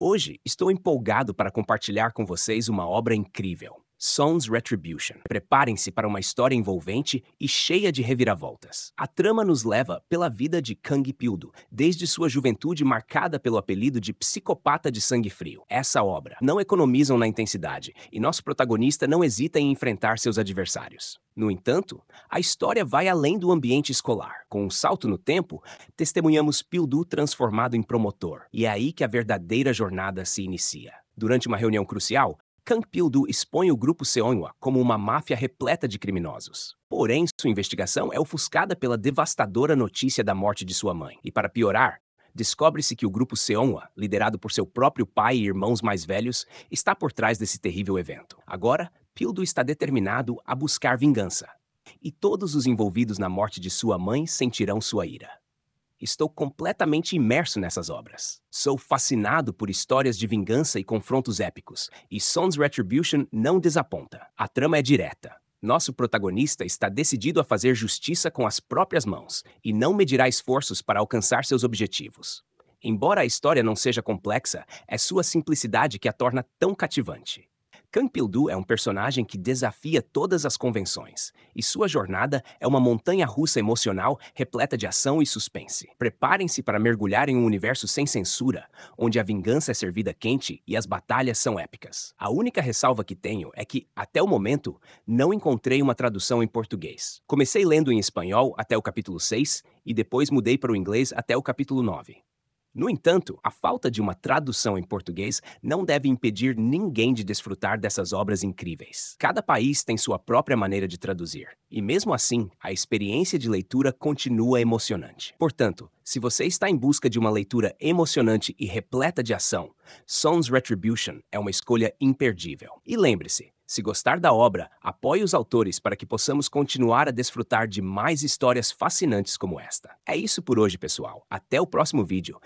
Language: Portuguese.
Hoje estou empolgado para compartilhar com vocês uma obra incrível, Sons Retribution. Preparem-se para uma história envolvente e cheia de reviravoltas. A trama nos leva pela vida de Kang Pildo, desde sua juventude marcada pelo apelido de psicopata de sangue frio. Essa obra não economizam na intensidade e nosso protagonista não hesita em enfrentar seus adversários. No entanto, a história vai além do ambiente escolar. Com um salto no tempo, testemunhamos Pildu transformado em promotor, e é aí que a verdadeira jornada se inicia. Durante uma reunião crucial, Kang Pildu expõe o grupo Seonwa como uma máfia repleta de criminosos. Porém, sua investigação é ofuscada pela devastadora notícia da morte de sua mãe. E para piorar, descobre-se que o grupo Seonwa, liderado por seu próprio pai e irmãos mais velhos, está por trás desse terrível evento. Agora, Pildo está determinado a buscar vingança, e todos os envolvidos na morte de sua mãe sentirão sua ira. Estou completamente imerso nessas obras. Sou fascinado por histórias de vingança e confrontos épicos, e Sons Retribution não desaponta. A trama é direta. Nosso protagonista está decidido a fazer justiça com as próprias mãos e não medirá esforços para alcançar seus objetivos. Embora a história não seja complexa, é sua simplicidade que a torna tão cativante. Campildu é um personagem que desafia todas as convenções, e sua jornada é uma montanha russa emocional repleta de ação e suspense. Preparem-se para mergulhar em um universo sem censura, onde a vingança é servida quente e as batalhas são épicas. A única ressalva que tenho é que, até o momento, não encontrei uma tradução em português. Comecei lendo em espanhol até o capítulo 6 e depois mudei para o inglês até o capítulo 9. No entanto, a falta de uma tradução em português não deve impedir ninguém de desfrutar dessas obras incríveis. Cada país tem sua própria maneira de traduzir, e mesmo assim, a experiência de leitura continua emocionante. Portanto, se você está em busca de uma leitura emocionante e repleta de ação, Sons Retribution é uma escolha imperdível. E lembre-se, se gostar da obra, apoie os autores para que possamos continuar a desfrutar de mais histórias fascinantes como esta. É isso por hoje, pessoal. Até o próximo vídeo.